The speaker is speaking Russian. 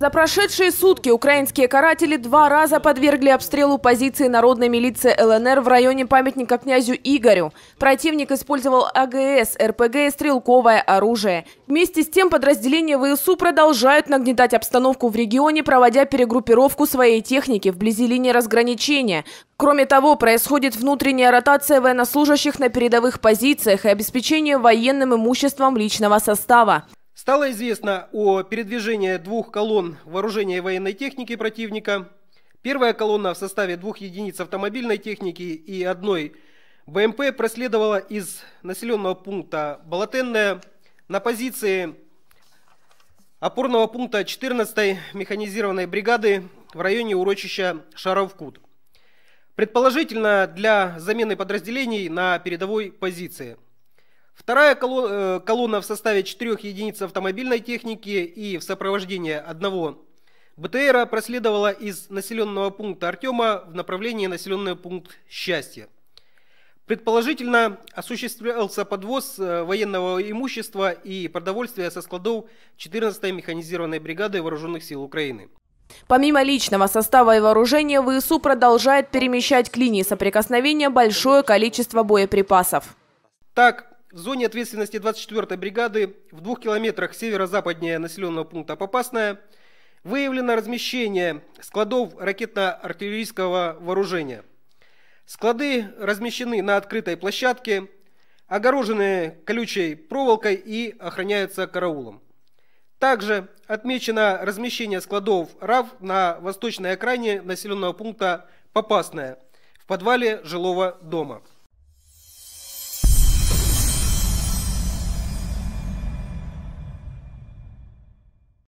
За прошедшие сутки украинские каратели два раза подвергли обстрелу позиции народной милиции ЛНР в районе памятника князю Игорю. Противник использовал АГС, РПГ и стрелковое оружие. Вместе с тем подразделения ВСУ продолжают нагнетать обстановку в регионе, проводя перегруппировку своей техники вблизи линии разграничения. Кроме того, происходит внутренняя ротация военнослужащих на передовых позициях и обеспечение военным имуществом личного состава. Стало известно о передвижении двух колонн вооружения и военной техники противника. Первая колонна в составе двух единиц автомобильной техники и одной БМП проследовала из населенного пункта Балатенная на позиции опорного пункта 14-й механизированной бригады в районе урочища Шаровкут. Предположительно, для замены подразделений на передовой позиции – Вторая э, колонна в составе четырех единиц автомобильной техники и в сопровождении одного БТРа проследовала из населенного пункта Артема в направлении населенный пункт Счастье. Предположительно, осуществлялся подвоз э, военного имущества и продовольствия со складов 14-й механизированной бригады Вооруженных сил Украины. Помимо личного состава и вооружения, ВСУ продолжает перемещать к линии соприкосновения большое количество боеприпасов. Так, в зоне ответственности 24-й бригады в двух километрах северо-западнее населенного пункта Попасная выявлено размещение складов ракетно-артиллерийского вооружения. Склады размещены на открытой площадке, огорожены колючей проволокой и охраняются караулом. Также отмечено размещение складов РАВ на восточной окраине населенного пункта Попасная в подвале жилого дома.